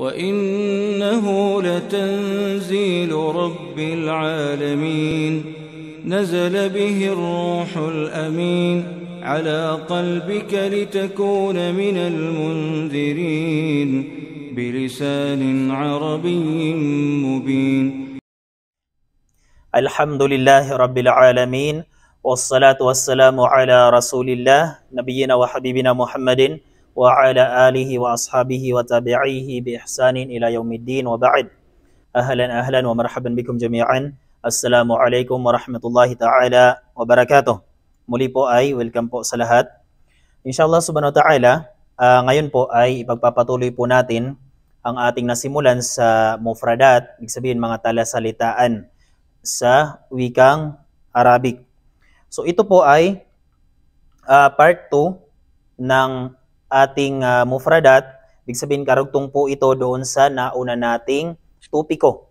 وإنه لتنزيل رب العالمين نزل به الروح الأمين على قلبك لتكون من المنذرين بلسان عربي مبين الحمد لله رب العالمين والصلاة والسلام على رسول الله نبينا وحبيبنا محمد wa wa ala alihi وعلى آله وأصحابه وتابعيه بإحسان إلى يوم الدين وبعد Ahlan أهلا ومرحبا بكم جميعا Assalamu alaikum warahmatullahi ta'ala wa barakatuh. Muli po ay welcome po sa lahat. Insyaallah subhanahu wa ta'ala, uh, ngayon po ay ipagpapatuloy po natin ang ating nasimulan sa mufradat, ibig sabihin mga talasalitaan sa wikang Arabic. So ito po ay uh, part 2 ng ating uh, mufradat, big sabihin karugtong po ito doon sa nauna nating topiko.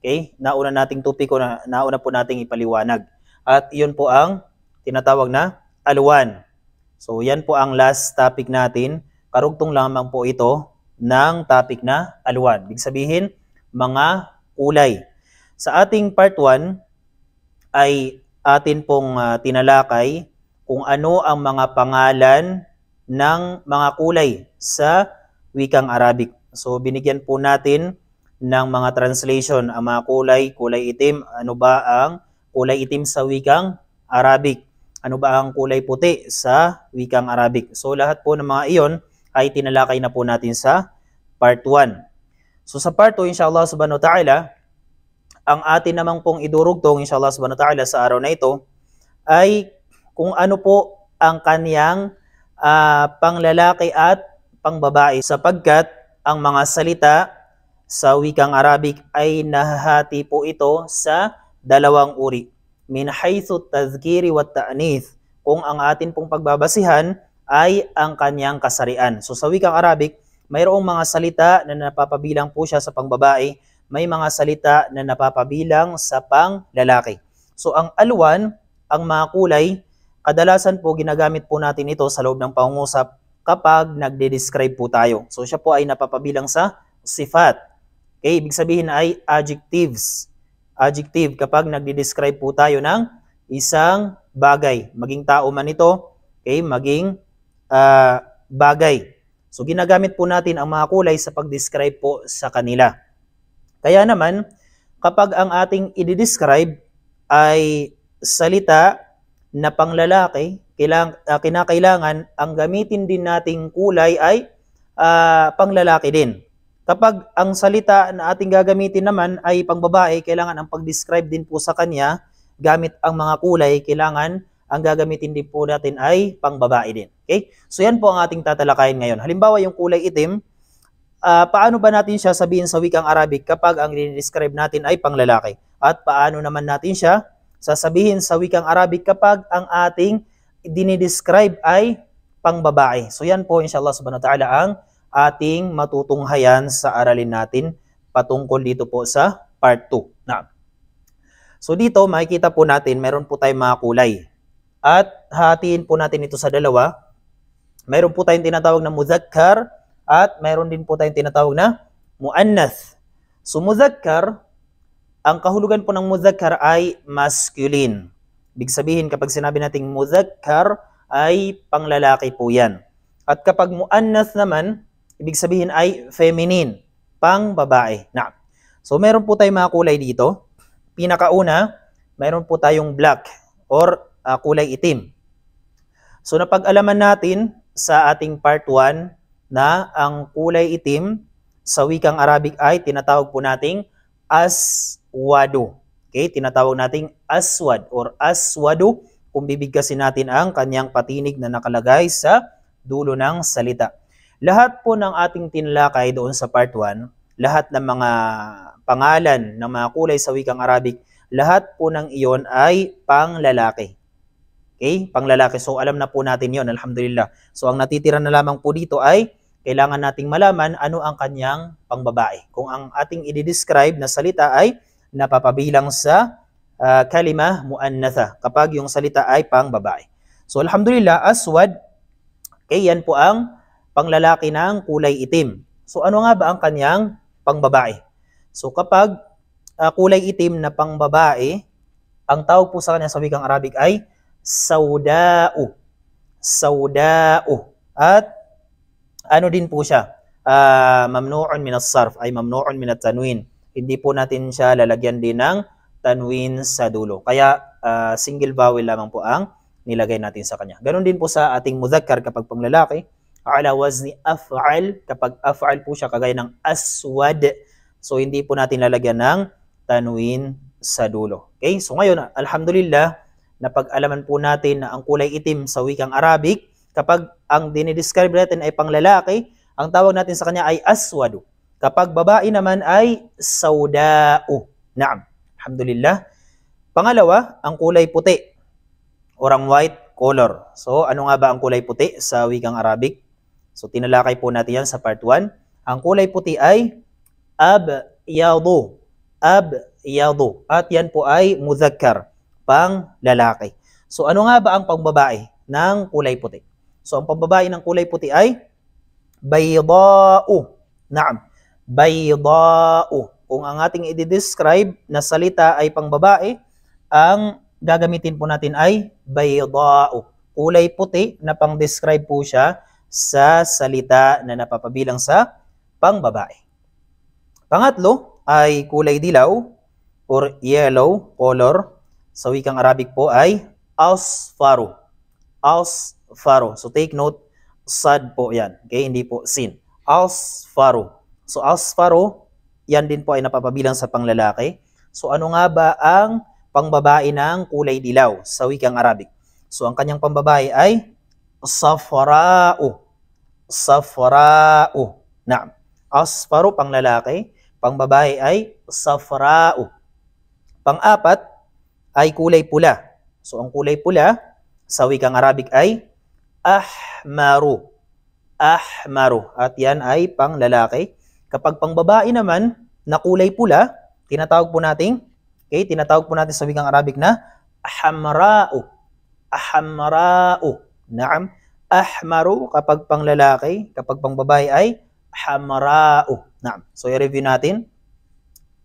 Okay? Nauna nating topiko na nauna po nating ipaliwanag. At iyon po ang tinatawag na aluan. So yan po ang last topic natin. Karugtong lamang po ito ng topic na aluan. Big sabihin mga kulay. Sa ating part 1 ay atin pong uh, tinalakay kung ano ang mga pangalan ng mga kulay sa wikang Arabic. So binigyan po natin ng mga translation ang mga kulay, kulay itim, ano ba ang kulay itim sa wikang Arabic? Ano ba ang kulay puti sa wikang Arabic? So lahat po ng mga iyon ay tinalakay na po natin sa part 1. So sa part 2, inshallah subhanahu wa ta'ala, ang atin namang pong idurugtong, inshallah subhanahu wa ta'ala, sa araw na ito, ay kung ano po ang kaniyang uh, panglalaki at pangbabae sapagkat ang mga salita sa wikang Arabic ay nahahati po ito sa dalawang uri. Min haythu tazkiri wa ta'nith kung ang atin pong pagbabasihan ay ang kanyang kasarian. So sa wikang Arabic, mayroong mga salita na napapabilang po siya sa pangbabae, may mga salita na napapabilang sa panglalaki. So ang alwan, ang mga kulay, Kadalasan po ginagamit po natin ito sa loob ng pangungusap kapag nagde-describe po tayo. So siya po ay napapabilang sa sifat. Okay, ibig sabihin ay adjectives. Adjective kapag nagde-describe po tayo ng isang bagay, maging tao man ito, okay, maging uh, bagay. So ginagamit po natin ang mga kulay sa pag-describe po sa kanila. Kaya naman, kapag ang ating i-describe ay salita na panglalaki, kailang, uh, kinakailangan ang gamitin din nating kulay ay uh, panglalaki din. Kapag ang salita na ating gagamitin naman ay pangbabae, kailangan ang pag-describe din po sa kanya gamit ang mga kulay, kailangan ang gagamitin din po natin ay pangbabae din. Okay? So yan po ang ating tatalakayin ngayon. Halimbawa yung kulay itim, uh, paano ba natin siya sabihin sa wikang Arabic kapag ang dinidescribe natin ay panglalaki? At paano naman natin siya sasabihin sa wikang Arabic kapag ang ating dinidescribe ay pangbabae. So yan po inshallah subhanahu wa ta'ala ang ating matutunghayan sa aralin natin patungkol dito po sa part 2. Na. So dito makikita po natin meron po tayong mga kulay. At hatiin po natin ito sa dalawa. Meron po tayong tinatawag na muzakkar at meron din po tayong tinatawag na muannath. So muzakkar ang kahulugan po ng muzakkar ay masculine. Ibig sabihin kapag sinabi nating muzakkar ay panglalaki po yan. At kapag muannas naman, ibig sabihin ay feminine, pang babae. Na. So meron po tayong mga kulay dito. Pinakauna, meron po tayong black or uh, kulay itim. So napag-alaman natin sa ating part 1 na ang kulay itim sa wikang Arabic ay tinatawag po nating as aswado. Okay, tinatawag nating aswad or aswadu kung bibigkasin natin ang kanyang patinig na nakalagay sa dulo ng salita. Lahat po ng ating tinlakay doon sa part 1, lahat ng mga pangalan ng mga kulay sa wikang Arabic, lahat po ng iyon ay panglalaki. Okay? Panglalaki. So alam na po natin 'yon, alhamdulillah. So ang natitira na lamang po dito ay kailangan nating malaman ano ang kanyang pangbabae. Kung ang ating i-describe na salita ay napapabilang sa uh, kalima muannatha kapag yung salita ay pang babae. So alhamdulillah, aswad, kay yan po ang panglalaki ng kulay itim. So ano nga ba ang kanyang pangbabae? So kapag uh, kulay itim na pangbabae, ang tawag po sa kanya sa wikang Arabic ay sauda'u. Sauda'u. At ano din po siya? Uh, mamnu'un minas sarf ay mamnu'un minat tanwin hindi po natin siya lalagyan din ng tanwin sa dulo. Kaya uh, single vowel lamang po ang nilagay natin sa kanya. Ganon din po sa ating mudhakkar kapag panglalaki. Ala wazni af'al kapag af'al po siya kagaya ng aswad. So hindi po natin lalagyan ng tanwin sa dulo. Okay? So ngayon, alhamdulillah, napag-alaman po natin na ang kulay itim sa wikang Arabic, kapag ang dinidescribe natin ay panglalaki, ang tawag natin sa kanya ay aswadu. Kapag babae naman ay sauda'u. Naam. Alhamdulillah. Pangalawa, ang kulay puti. Orang white color. So, ano nga ba ang kulay puti sa wikang Arabic? So, tinalakay po natin yan sa part 1. Ang kulay puti ay abyadu. Abyadu. At yan po ay muzakkar, pang lalaki. So, ano nga ba ang pangbabae ng kulay puti? So, ang pangbabae ng kulay puti ay bayda'u. Naam baydao. Kung ang ating i-describe na salita ay pangbabae, ang gagamitin po natin ay baydao. Kulay puti na pang-describe po siya sa salita na napapabilang sa pangbabae. Pangatlo ay kulay dilaw or yellow color. Sa wikang Arabic po ay asfaru. Asfaru. So take note, sad po yan. Okay, hindi po sin. Asfaru. So asfaro, oh, yan din po ay napapabilang sa panglalaki. So ano nga ba ang pangbabae ng kulay dilaw sa wikang Arabic? So ang kanyang pambabae ay safra'u. Safra'u. Naam. Asfaro oh, panglalaki, pangbabae ay safra'u. Pang-apat ay kulay pula. So ang kulay pula sa wikang Arabic ay ahmaru. Ahmaru. At yan ay panglalaki. Kapag pangbabae naman na kulay pula, tinatawag po nating okay, tinatawag po natin sa wikang Arabic na ahamra'u. Ahamra'u. Naam. Ahmaru kapag panglalaki, kapag pangbabae ay hamra'u. Naam. So i-review natin.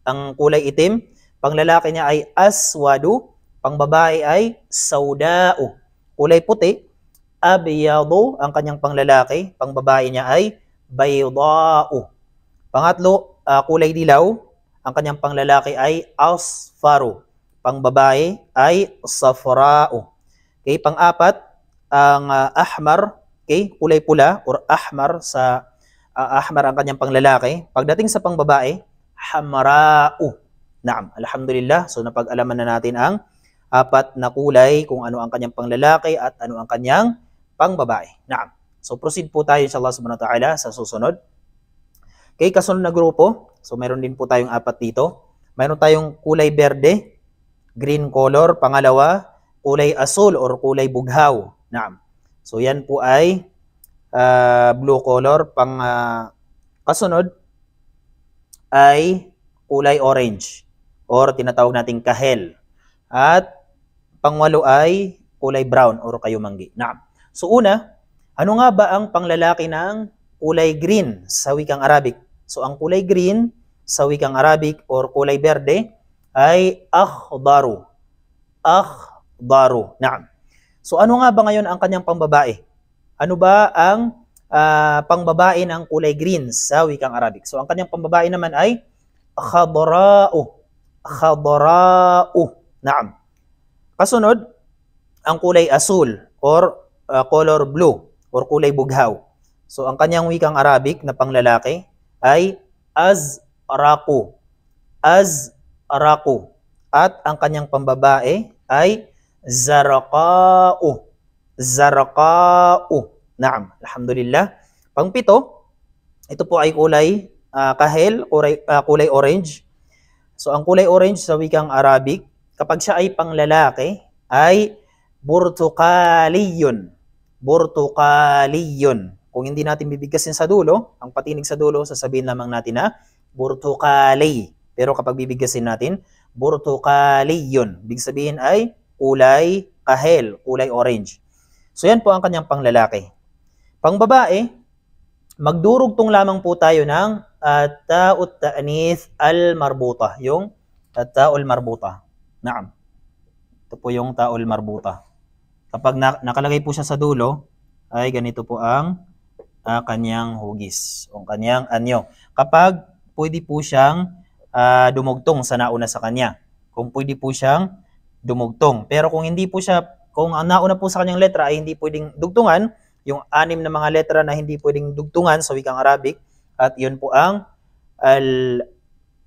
Ang kulay itim, panglalaki niya ay aswadu, pangbabae ay sauda'u. Kulay puti, abyadu ang kanyang panglalaki, pangbabae niya ay bayda'u. Pangatlo, uh, kulay dilaw. Ang kanyang panglalaki ay asfaru. Pangbabae ay safrao. Okay, pangapat, ang uh, ahmar, okay, kulay pula or ahmar sa uh, ahmar ang kanyang panglalaki. Pagdating sa pangbabae, hamrao. Naam, alhamdulillah. So napag-alaman na natin ang apat na kulay kung ano ang kanyang panglalaki at ano ang kanyang pangbabae. Naam. So proceed po tayo inshallah subhanahu wa ta'ala sa susunod. Okay, kasunod na grupo. So, meron din po tayong apat dito. Meron tayong kulay berde, green color. Pangalawa, kulay asul or kulay bughaw. Naam. So, yan po ay uh, blue color. Pang uh, kasunod ay kulay orange or tinatawag nating kahel. At pangwalo ay kulay brown or kayumanggi. Naam. So una, ano nga ba ang panglalaki ng kulay green sa wikang Arabic? So ang kulay green sa wikang Arabic or kulay berde ay akhdaru. Akhdaru. Naam. So ano nga ba ngayon ang kanyang pambabae? Ano ba ang uh, ah, pambabae ng kulay green sa wikang Arabic? So ang kanyang pambabae naman ay khadra'u. Khadra'u. Naam. Kasunod, ang kulay asul or uh, color blue or kulay bughaw. So ang kanyang wikang Arabic na panglalaki ay azraku. Azraku. At ang kanyang pambabae ay zaraka'u. Zaraka'u. Naam. Alhamdulillah. Pangpito, ito po ay kulay uh, kahel, kulay, uh, ah, kulay orange. So ang kulay orange sa wikang Arabic, kapag siya ay panglalaki, ay burtukaliyun. Burtukaliyun. Kung hindi natin bibigkasin sa dulo, ang patinig sa dulo, sasabihin lamang natin na burtukali. Pero kapag bibigkasin natin, burtukali yun. Ibig sabihin ay kulay kahel, kulay orange. So yan po ang kanyang panglalaki. Pangbabae, babae, magdurugtong lamang po tayo ng at-ta'ut ta'nith al-marbuta, yung at-ta'ul marbuta. Naam. Ito po yung ta'ul marbuta. Kapag na- nakalagay po siya sa dulo, ay ganito po ang uh, kanyang hugis o kanyang anyo. Kapag pwede po siyang uh, dumugtong sa nauna sa kanya. Kung pwede po siyang dumugtong. Pero kung hindi po siya, kung ang nauna po sa kanyang letra ay hindi pwedeng dugtungan, yung anim na mga letra na hindi pwedeng dugtungan sa wikang Arabic, at yun po ang al,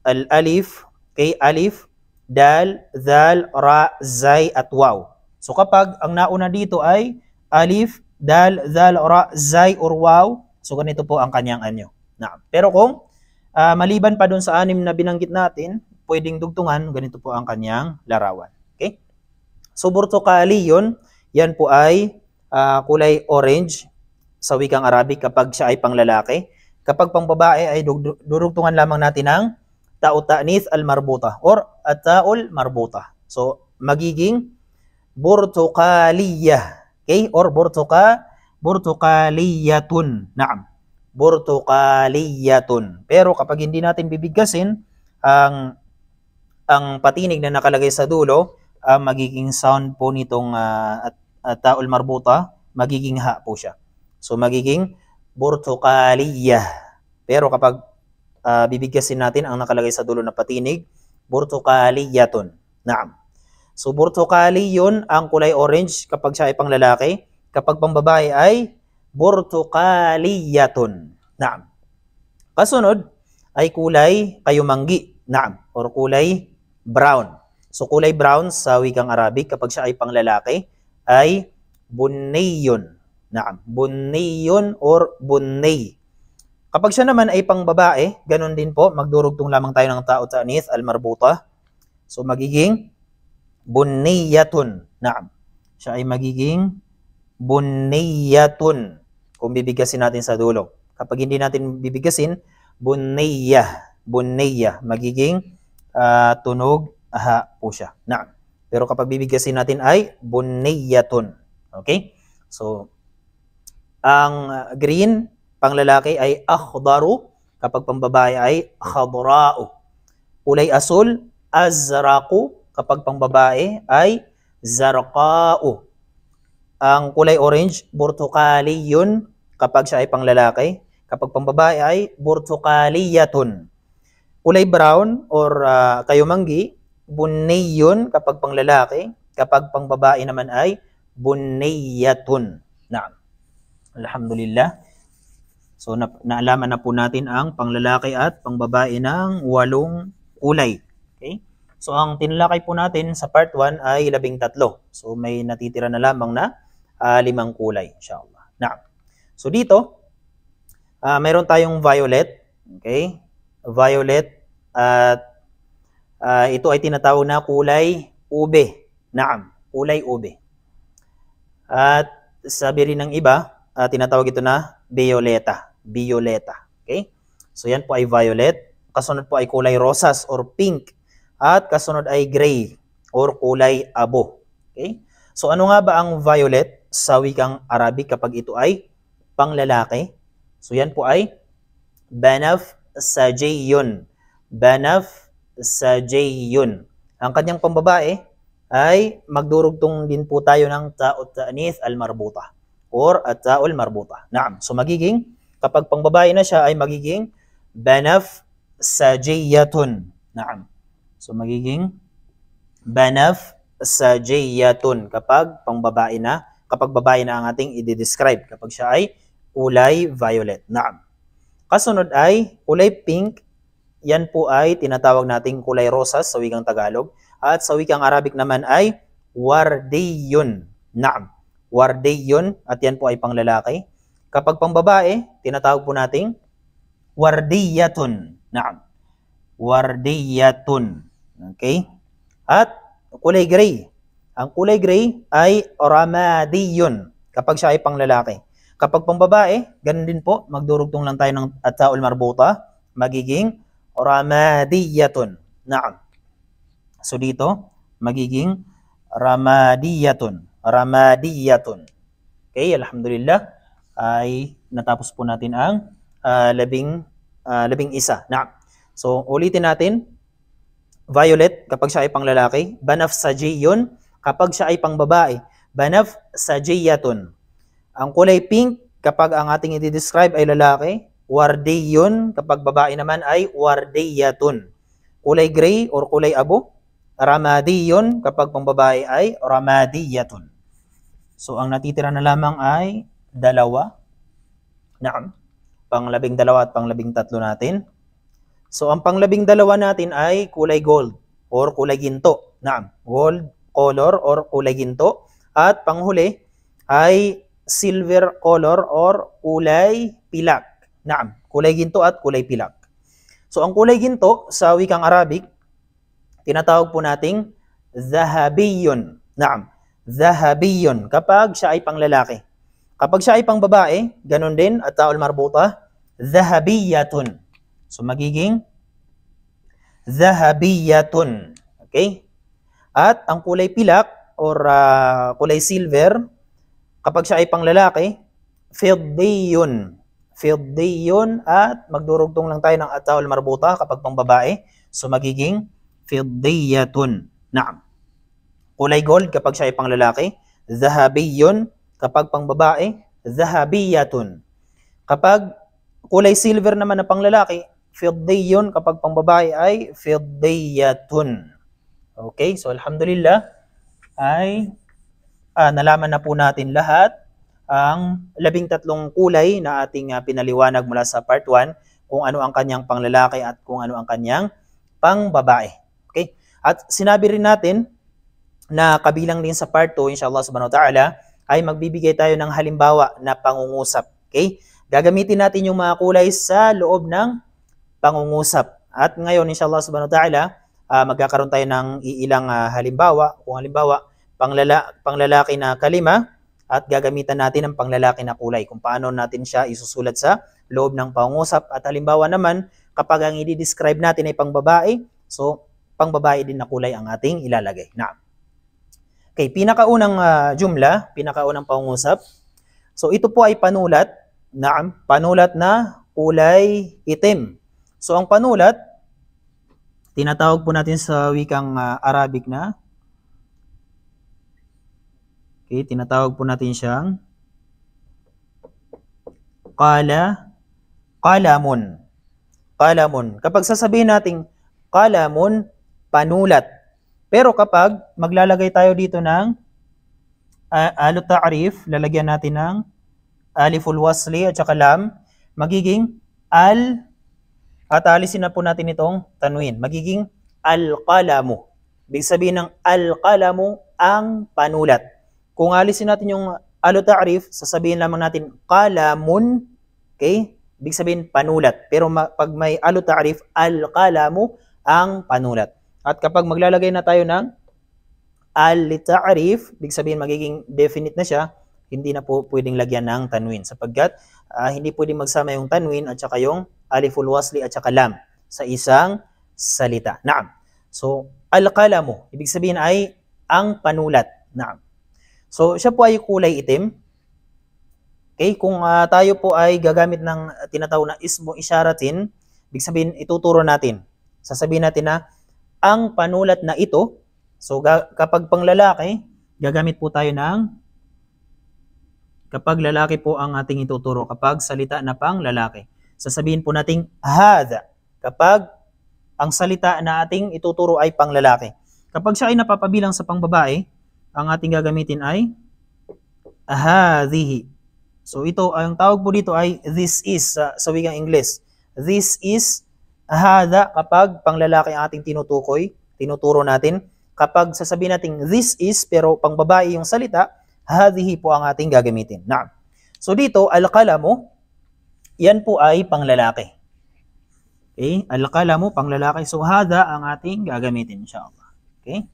al alif, kay alif, dal, dal, ra, zay, at waw. So kapag ang nauna dito ay alif, dal, zal, ra, zai, or waw, so ganito po ang kanyang anyo. Na, pero kung uh, maliban pa doon sa anim na binanggit natin, pwedeng dugtungan, ganito po ang kanyang larawan. Okay? So burtukali yun, yan po ay uh, kulay orange sa wikang Arabic kapag siya ay panglalaki. Kapag pang babae ay durugtungan lamang natin ng tautanith al-marbuta or ataul marbuta. So magiging burtukaliyah Okay? Or burtuka, burtukaliyatun. Naam. Burtukaliyatun. Pero kapag hindi natin bibigkasin, ang ang patinig na nakalagay sa dulo, uh, magiging sound po nitong uh, at, at taul marbuta, magiging ha po siya. So magiging burtukaliyah. Pero kapag uh, bibigkasin natin ang nakalagay sa dulo na patinig, burtukaliyatun. Naam. So burtukali yon ang kulay orange kapag siya ay panglalaki. Kapag pangbabae ay burtukaliyatun. Naam. Kasunod ay kulay kayumanggi. Naam. Or kulay brown. So kulay brown sa wikang Arabic kapag siya ay panglalaki ay bunniyun. Naam. Bunniyun or bunnay. Kapag siya naman ay pangbabae, ganun din po, magdurugtong lamang tayo ng tao sa anis, al-marbuta. So magiging bunniyatun. Naam. Siya ay magiging bunniyatun kung bibigasin natin sa dulo. Kapag hindi natin bibigasin, bunniyah, bunniyah, magiging uh, tunog aha po siya. Naam. Pero kapag bibigasin natin ay bunniyatun. Okay? So, ang green, panglalaki ay akhdaru, kapag pambabae ay khadrao. Kulay asul, azraqu, Kapag pang babae ay zarqa'u. Ang kulay orange, burtukaliyun kapag siya ay pang lalaki. Kapag pang babae ay burtukaliyatun. Kulay brown or uh, ah, kayumanggi, bunniyun kapag pang lalaki. Kapag pang babae naman ay bunniyatun. Naam. Alhamdulillah. So na naalaman na po natin ang panglalaki at pangbabae ng walong kulay. So ang tinalakay po natin sa part 1 ay labing tatlo. So may natitira na lamang na uh, limang kulay, inshallah. Na. So dito, uh, ah, mayroon tayong violet, okay? Violet at uh, ito ay tinatawag na kulay ube. Naam, kulay ube. At sabi rin ng iba, uh, tinatawag ito na violeta, violeta, okay? So yan po ay violet, kasunod po ay kulay rosas or pink at kasunod ay gray or kulay abo. Okay? So ano nga ba ang violet sa wikang Arabic kapag ito ay panglalaki? So yan po ay banaf sajayun. Banaf sajayun. Ang kanyang pambabae ay magdurugtong din po tayo ng ta'ut ta'nith al-marbuta or at ta'ul marbuta. Naam. So magiging kapag pangbabae na siya ay magiging banaf sajayatun. Naam. So magiging banaf sa sajiyatun kapag pangbabae na, kapag babae na ang ating i-describe kapag siya ay kulay violet. Naam. Kasunod ay kulay pink. Yan po ay tinatawag nating kulay rosas sa wikang Tagalog. At sa wikang Arabic naman ay wardiyun. Naam. Wardiyun at yan po ay panglalaki. Kapag pangbabae, tinatawag po nating wardiyatun. Naam. Wardiyatun. Okay? At kulay gray. Ang kulay gray ay ramadiyon kapag siya ay panglalaki. Kapag pangbabae, ganun din po, magdurugtong lang tayo ng ataul marbuta, magiging ramadiyatun. Naam. So dito, magiging ramadiyatun. Ramadiyatun. Okay, alhamdulillah ay natapos po natin ang uh, labing uh, labing isa. Naam. So ulitin natin Violet, kapag siya ay panglalaki. Banaf sajiyun, kapag siya ay pangbabae. Banaf sajiyatun. Ang kulay pink, kapag ang ating i-describe ay lalaki. Wardiyun, kapag babae naman ay wardiyatun. Kulay gray or kulay abo. Ramadiyun, kapag pangbabae ay ramadiyatun. So, ang natitira na lamang ay dalawa. Naam. Panglabing dalawa at panglabing tatlo natin. So, ang panglabing dalawa natin ay kulay gold or kulay ginto. Naam, gold color or kulay ginto. At panghuli ay silver color or kulay pilak. Naam, kulay ginto at kulay pilak. So, ang kulay ginto sa wikang Arabic, tinatawag po nating zahabiyun. Naam, zahabiyun kapag siya ay panglalaki. Kapag siya ay pangbabae, ganun din at taol marbuta, zahabiyatun. So magiging zahabiyatun. Okay? At ang kulay pilak or uh, kulay silver, kapag siya ay panglalaki, fiddiyun. Fiddiyun at magdurugtong lang tayo ng atawal marbuta kapag pang babae. So magiging fiddiyatun. Naam. Kulay gold kapag siya ay panglalaki, zahabiyun kapag pang babae, zahabiyatun. Kapag kulay silver naman na panglalaki, fiddiyun kapag pambabae ay fiddiyatun. Okay, so alhamdulillah ay uh, nalaman na po natin lahat ang labing tatlong kulay na ating uh, pinaliwanag mula sa part 1 kung ano ang kanyang panglalaki at kung ano ang kanyang pangbabae. Okay? At sinabi rin natin na kabilang din sa part 2, inshallah subhanahu wa ta'ala, ay magbibigay tayo ng halimbawa na pangungusap. Okay? Gagamitin natin yung mga kulay sa loob ng pangungusap. At ngayon, inshallah subhanahu wa ta'ala, uh, magkakaroon tayo ng ilang uh, ah, halimbawa. Kung halimbawa, panglala, panglalaki na kalima at gagamitan natin ng panglalaki na kulay kung paano natin siya isusulat sa loob ng pangungusap. At halimbawa naman, kapag ang i-describe natin ay pangbabae, so pangbabae din na kulay ang ating ilalagay. Na. Okay, pinakaunang uh, jumla, pinakaunang pangungusap. So ito po ay panulat, naam, panulat na kulay itim. So ang panulat, tinatawag po natin sa wikang uh, Arabic na Okay, tinatawag po natin siyang qala kalamun. Qalamun. Kapag sasabihin nating kalamun, panulat. Pero kapag maglalagay tayo dito ng uh, ah, alu ta'rif, lalagyan natin ng aliful wasli at saka lam, magiging al at alisin na po natin itong tanwin. Magiging al-qalamu. Ibig sabihin ng al-qalamu ang panulat. Kung alisin natin yung al tarif sasabihin lamang natin kalamun. Okay? Ibig sabihin panulat. Pero pag may al tarif al-qalamu ang panulat. At kapag maglalagay na tayo ng al-ta'rif, ibig sabihin magiging definite na siya, hindi na po pwedeng lagyan ng tanwin sapagkat uh, hindi pwedeng magsama yung tanwin at saka yung aliful wasli at saka lam sa isang salita. Naam. So, al-qalamu, ibig sabihin ay ang panulat. Naam. So, siya po ay kulay itim. Okay, kung uh, tayo po ay gagamit ng tinatawag na ismo isyaratin, ibig sabihin ituturo natin. Sasabihin natin na ang panulat na ito, so kapag panglalaki, gagamit po tayo ng kapag lalaki po ang ating ituturo, kapag salita na pang lalaki sasabihin po nating hada kapag ang salita na ating ituturo ay panglalaki. Kapag siya ay napapabilang sa pangbabae, ang ating gagamitin ay hadhihi. So ito, ang tawag po dito ay this is sa, sa wikang Ingles. This is hadha kapag panglalaki ang ating tinutukoy, tinuturo natin. Kapag sasabihin natin this is pero pangbabae yung salita, hadhihi po ang ating gagamitin. Naam. So dito, al-qalamu, yan po ay panglalaki. Okay? Alakala mo, panglalaki. So, hada ang ating gagamitin, insyaAllah. Okay?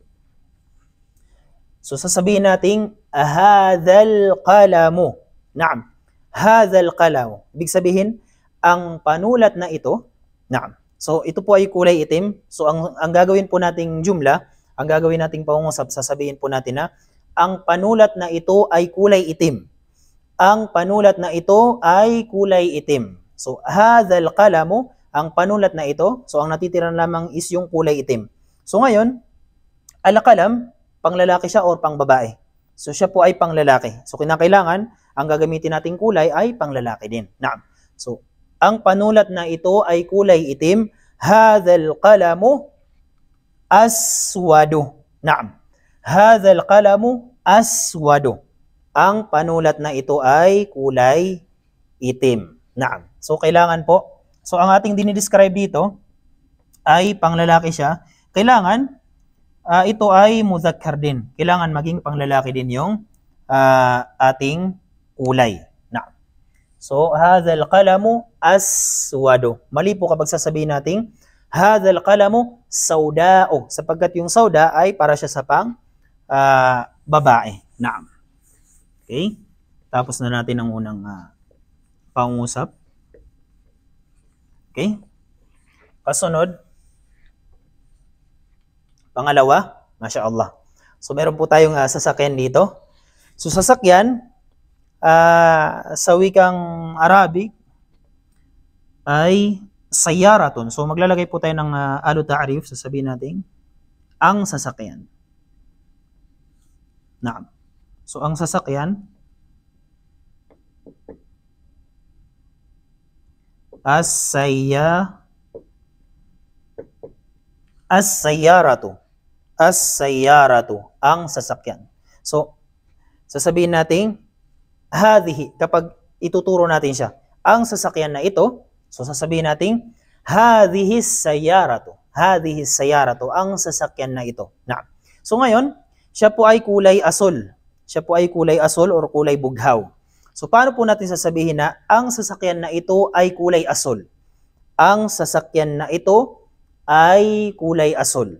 So, sasabihin natin, hadal kalamu. Naam. Hadal kalamu. Ibig sabihin, ang panulat na ito, naam. So, ito po ay kulay itim. So, ang, ang gagawin po nating jumla, ang gagawin nating pangungusap, sasabihin po natin na, ang panulat na ito ay kulay itim. Ang panulat na ito ay kulay itim. So, hadhal kalamu, ang panulat na ito, so ang natitira lamang is yung kulay itim. So, ngayon, alakalam, panglalaki siya or pangbabae. So, siya po ay panglalaki. So, kinakailangan, ang gagamitin nating kulay ay panglalaki din. Naam. So, ang panulat na ito ay kulay itim. Hadhal kalamu aswadu. Naam. Hadhal kalamu aswadu. Ang panulat na ito ay kulay itim. Naam. So, kailangan po. So, ang ating dinidescribe dito ay panglalaki siya. Kailangan, uh, ito ay muzakkar din. Kailangan maging panglalaki din yung uh, ating kulay. Naam. So, hadhal kalamu aswado. Mali po kapag sasabihin nating hadhal kalamu saudao. Sapagkat yung sauda ay para siya sa pang uh, babae. Naam. Okay? Tapos na natin ang unang uh, pangusap. Okay? Kasunod, pangalawa, Masya Allah. So meron po tayong uh, sasakyan dito. So sasakyan, uh, sa wikang Arabic, ay sayaratun. So maglalagay po tayo ng uh, alu ta'rif, sasabihin natin, ang sasakyan. Naam. So ang sasakyan as-saya as sayaratu as sayaratu ang sasakyan. So sasabihin natin hadhihi kapag ituturo natin siya. Ang sasakyan na ito, so sasabihin natin hadhihi sayyaratu. Hadhihi sayaratu ang sasakyan na ito. Na. So ngayon, siya po ay kulay asul siya po ay kulay asol or kulay bughaw. So paano po natin sasabihin na ang sasakyan na ito ay kulay asol? Ang sasakyan na ito ay kulay asol.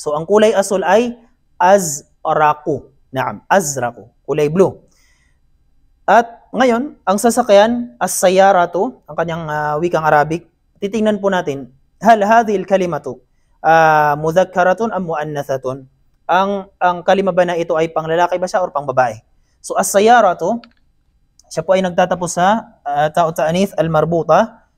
So ang kulay asol ay azraku. Naam, azraku. Kulay blue. At ngayon, ang sasakyan, as-sayara to, ang kanyang uh, wikang Arabic, titingnan po natin, hal al kalimatu uh, mudhakkaratun am muannathatun? ang ang kalima ba na ito ay panglalaki ba siya or pangbabae? So as to, siya po ay nagtatapos sa uh, tao ta'anith al-marbuta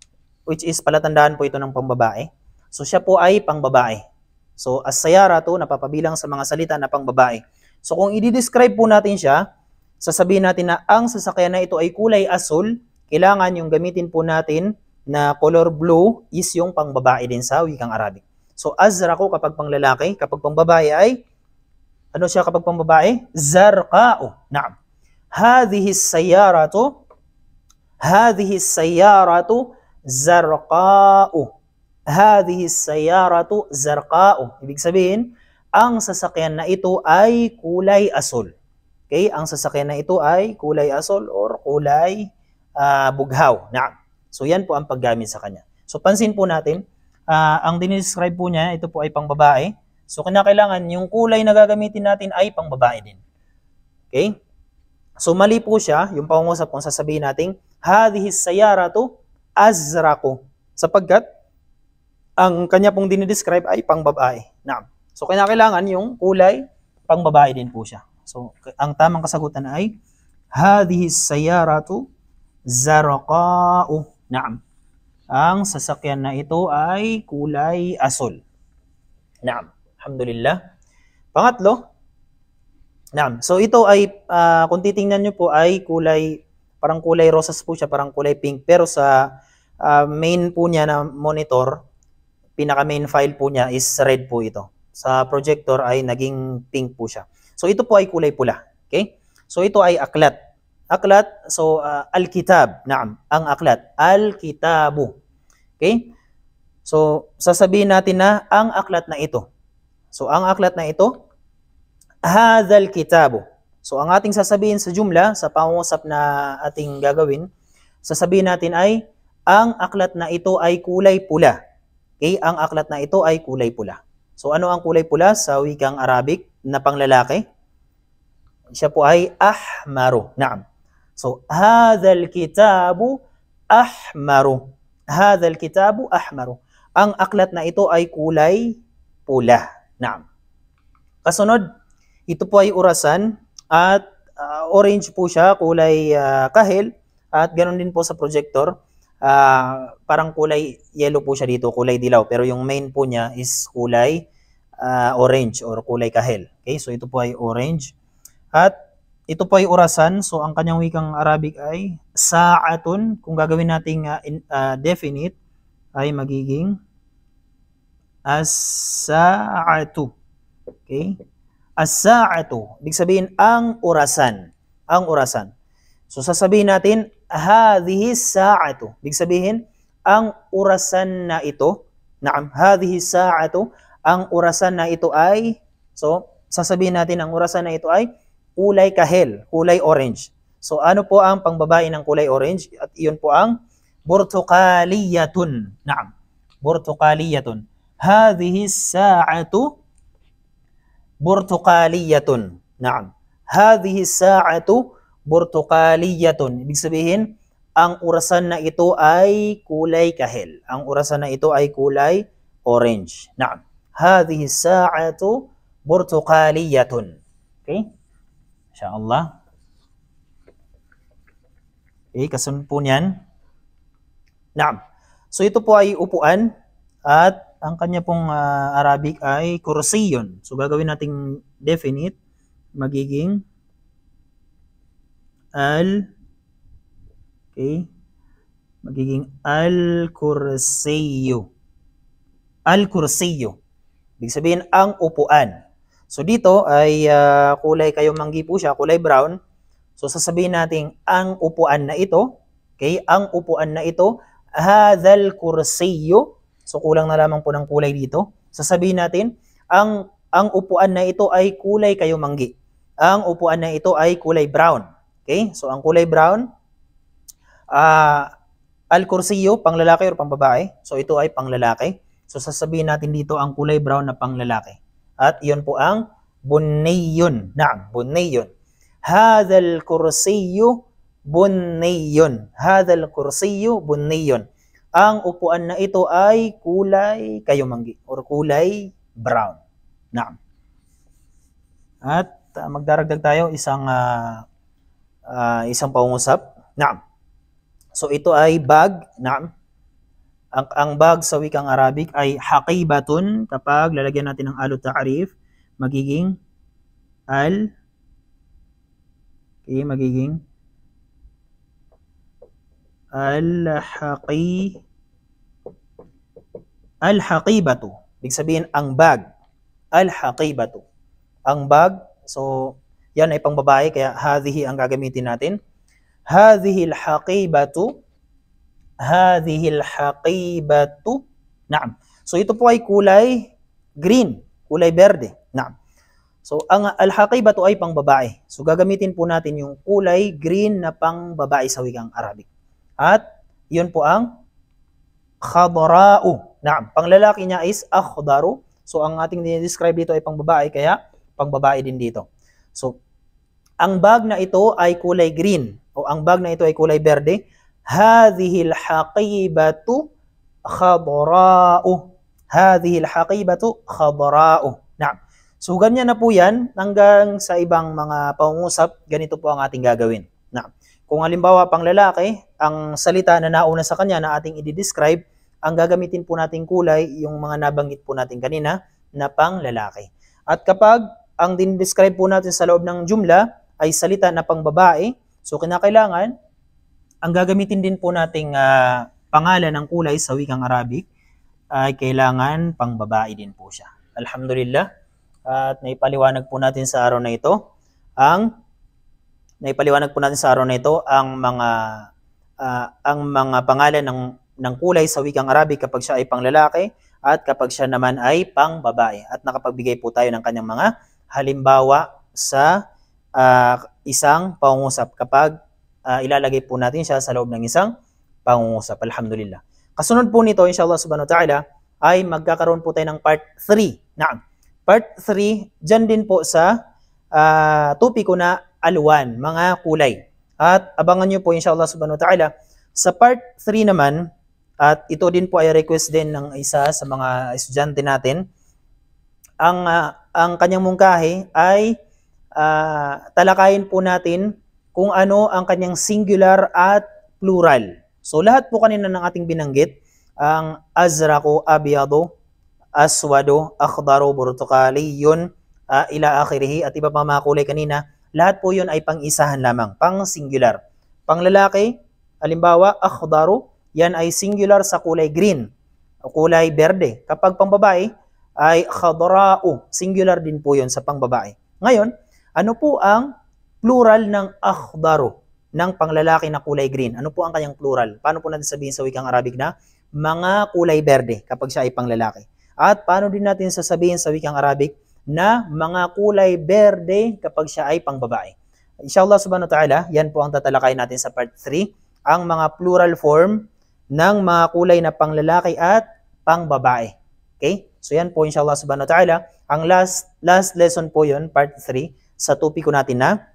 which is palatandaan po ito ng pambabae. So siya po ay pangbabae. So as to, napapabilang sa mga salita na pangbabae. So kung i-describe po natin siya, sasabihin natin na ang sasakyan na ito ay kulay asul, kailangan yung gamitin po natin na color blue is yung pangbabae din sa wikang Arabic. So azra ko kapag panglalaki, kapag pangbabae ay ano siya kapag pambabae? Zarqa'u. Naam. Hadhihi sayyaratu Hadhihi sayyaratu zarqa'u. Hadhihi sayyaratu zarqa'u. Ibig sabihin, ang sasakyan na ito ay kulay asul. Okay? Ang sasakyan na ito ay kulay asul or kulay uh, bughaw. Naam. So yan po ang paggamit sa kanya. So pansin po natin, uh, ang dinescribe po niya, ito po ay pang babae. So, kinakailangan yung kulay na gagamitin natin ay pang babae din. Okay? So, mali po siya, yung pangungusap kung sasabihin natin, Hadihis sayaratu azraku. Sapagkat, ang kanya pong dinidescribe ay pang babae. Naam. So, kinakailangan yung kulay pang babae din po siya. So, ang tamang kasagutan ay, Hadihis sayaratu zaraka'u. Naam. Ang sasakyan na ito ay kulay asul. Naam. Alhamdulillah. Pangatlo, Naam. So ito ay uh, kung titingnan niyo po ay kulay parang kulay rosas po siya, parang kulay pink pero sa uh, main po niya na monitor, pinaka main file po niya is red po ito. Sa projector ay naging pink po siya. So ito po ay kulay pula. Okay? So ito ay aklat. Aklat, so uh, al-kitab, naam, ang aklat, al-kitabu. Okay? So sasabihin natin na ang aklat na ito So ang aklat na ito, Hadhal Kitabu. So ang ating sasabihin sa jumla, sa pangungusap na ating gagawin, sasabihin natin ay, ang aklat na ito ay kulay pula. Okay, ang aklat na ito ay kulay pula. So ano ang kulay pula sa wikang Arabic na panglalaki? Siya po ay ahmaru. Naam. So hadhal kitabu ahmaru. Hadhal kitabu ahmaru. Ang aklat na ito ay kulay pula. Naam. Kasunod, ito po ay orasan at uh, orange po siya, kulay uh, ah, kahil at ganoon din po sa projector. Uh, parang kulay yellow po siya dito, kulay dilaw. Pero yung main po niya is kulay uh, orange or kulay kahel. Okay, so ito po ay orange. At ito po ay orasan. So ang kanyang wikang Arabic ay sa'atun. Kung gagawin nating uh, uh, definite ay magiging As-sa'atu. Okay? As-sa'atu. Ibig sabihin, ang orasan. Ang orasan. So, sasabihin natin, hadhihi sa'atu. Ibig sabihin, ang orasan na ito, naam, hadhihi sa'atu, ang orasan na ito ay, so, sasabihin natin, ang orasan na ito ay kulay kahel, kulay orange. So, ano po ang pangbabae ng kulay orange? At iyon po ang burtukaliyatun. Naam, burtukaliyatun. هذه الساعة برتقالية نعم هذه الساعة برتقالية ibig sabihin ang orasan na ito ay kulay kahel ang orasan na ito ay kulay orange نعم هذه الساعة برتقالية okay insyaallah okay kasunod po niyan نعم so ito po ay upuan at ang kanya pong uh, Arabic ay kursiyon. So gagawin nating definite magiging al okay magiging al kursiyo. Al kursiyo. Ibig sabihin ang upuan. So dito ay uh, kulay kayo manggi po siya, kulay brown. So sasabihin natin ang upuan na ito, okay? Ang upuan na ito, hadzal kursiyo So kulang na lamang po ng kulay dito. Sasabihin natin, ang, ang upuan na ito ay kulay kayumanggi. Ang upuan na ito ay kulay brown. Okay? So ang kulay brown, uh, ah, al-kursiyo, panglalaki or pambabae? So ito ay panglalaki. So sasabihin natin dito ang kulay brown na panglalaki. At iyon po ang bunayun. Naam, bunayun. Hadal kursiyo bunayun. Hadal kursiyo bunayun. Ang upuan na ito ay kulay kayumanggi or kulay brown. Naam. At uh, magdaragdag tayo isang uh, uh, isang pangusap. Naam. So ito ay bag. Naam. Ang, ang bag sa wikang Arabic ay haqibatun. Kapag lalagyan natin ng alu ta'rif, magiging al okay, magiging Al-haqi Al-haqibatu. Ibig sabihin, ang bag. Al-haqibatu. Ang bag. So, yan ay pangbabae, kaya hadhihi ang gagamitin natin. Hadhihi al-haqibatu. Hadhihi al-haqibatu. Naam. So, ito po ay kulay green, kulay berde. Naam. So, ang al-haqibatu ay pangbabae. So, gagamitin po natin yung kulay green na pangbabae sa wikang Arabic. At yun po ang khadara'u. Naam, panglalaki niya is akhdaru. So ang ating dinidescribe dito ay pangbabae, kaya pangbabae din dito. So ang bag na ito ay kulay green o ang bag na ito ay kulay berde. Hadhihi al-haqibatu khadra'u. Hadhihi al-haqibatu khadra'u. Naam. So ganyan na po 'yan hanggang sa ibang mga pangungusap, ganito po ang ating gagawin. Naam. Kung halimbawa pang lalaki, ang salita na nauna sa kanya na ating i-describe, ang gagamitin po nating kulay yung mga nabanggit po natin kanina na pang lalaki. At kapag ang din-describe po natin sa loob ng jumla ay salita na pang babae, so kinakailangan ang gagamitin din po nating uh, pangalan ng kulay sa wikang Arabic ay kailangan pang babae din po siya. Alhamdulillah. At naipaliwanag po natin sa araw na ito ang na ipaliwanag po natin sa araw na ito ang mga uh, ang mga pangalan ng ng kulay sa wikang Arabic kapag siya ay panglalaki at kapag siya naman ay pangbabae. At nakapagbigay po tayo ng kanyang mga halimbawa sa uh, isang pangungusap kapag uh, ilalagay po natin siya sa loob ng isang pangungusap. Alhamdulillah. Kasunod po nito, inshallah subhanahu wa ta'ala, ay magkakaroon po tayo ng part 3. Naam. Part 3, dyan din po sa uh, topic ko na alwan, mga kulay. At abangan nyo po inshallah subhanahu wa ta'ala. Sa part 3 naman, at ito din po ay request din ng isa sa mga estudyante natin, ang, uh, ang kanyang mungkahi ay uh, talakayin po natin kung ano ang kanyang singular at plural. So lahat po kanina ng ating binanggit, ang azrako, abiyado, aswado, akhdaro, burtukali, yun, uh, ah, ila akhirihi, at iba pa mga kulay kanina, lahat po yun ay pang-isahan lamang, pang-singular. Panglalaki, halimbawa, akhdaru, yan ay singular sa kulay green o kulay berde. Kapag pangbabae, ay khadra'u, singular din po yun sa pangbabae. Ngayon, ano po ang plural ng akhdaru, ng panglalaki na kulay green? Ano po ang kanyang plural? Paano po natin sabihin sa wikang Arabic na mga kulay berde kapag siya ay panglalaki? At paano din natin sasabihin sa wikang Arabic na mga kulay berde kapag siya ay pangbabae. Inshallah subhanahu wa ta'ala, yan po ang tatalakay natin sa part 3, ang mga plural form ng mga kulay na panglalaki at pangbabae. Okay? So yan po inshallah subhanahu wa ta'ala, ang last last lesson po yon part 3 sa topiko natin na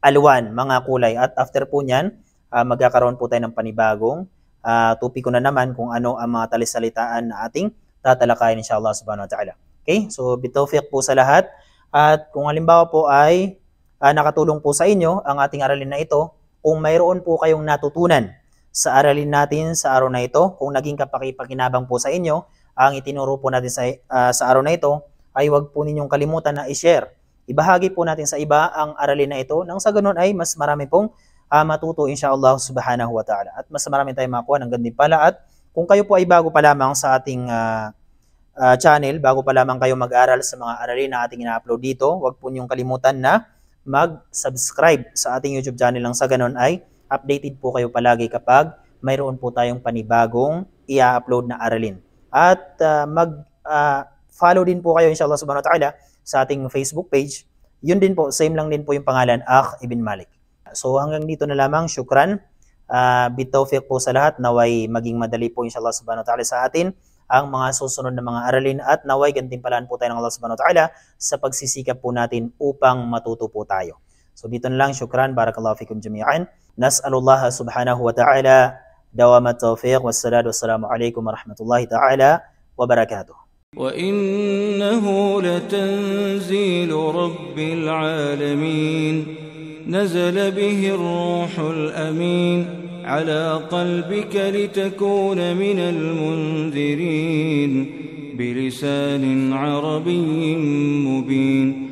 alwan, mga kulay. At after po niyan, uh, magkakaroon po tayo ng panibagong uh, ah, topiko na naman kung ano ang mga talisalitaan na ating tatalakayin inshallah subhanahu wa ta'ala. Okay? So, bitawfiq po sa lahat. At kung halimbawa po ay uh, nakatulong po sa inyo ang ating aralin na ito, kung mayroon po kayong natutunan sa aralin natin sa araw na ito, kung naging kapakipakinabang po sa inyo ang itinuro po natin sa, uh, sa araw na ito, ay huwag po ninyong kalimutan na i-share. Ibahagi po natin sa iba ang aralin na ito nang sa ganun ay mas marami pong uh, matuto insyaAllah subhanahu wa ta'ala. At mas marami tayong makuha ng ganding pala at kung kayo po ay bago pa lamang sa ating uh, uh, channel. Bago pa lamang kayo mag-aral sa mga aralin na ating ina-upload dito, huwag po niyong kalimutan na mag-subscribe sa ating YouTube channel lang sa ganon ay updated po kayo palagi kapag mayroon po tayong panibagong i-upload na aralin. At uh, ah, mag-follow ah, uh, din po kayo inshallah subhanahu wa ta'ala sa ating Facebook page. Yun din po, same lang din po yung pangalan, Akh Ibn Malik. So hanggang dito na lamang, syukran. Uh, bitawfiq po sa lahat, naway maging madali po inshallah subhanahu wa ta'ala sa atin ang mga susunod na mga aralin at naway gantimpalaan po tayo ng Allah subhanahu wa ta'ala sa pagsisikap po natin upang matuto po tayo. So dito na lang, syukran, barakallahu fikum jami'an. Nas'alullah subhanahu wa ta'ala dawamat tawfiq, wassalatu wassalamu alaikum warahmatullahi ta'ala wa barakatuh. وإنه لتنزيل رب العالمين نزل به الروح الأمين على قلبك لتكون من المنذرين بلسان عربي مبين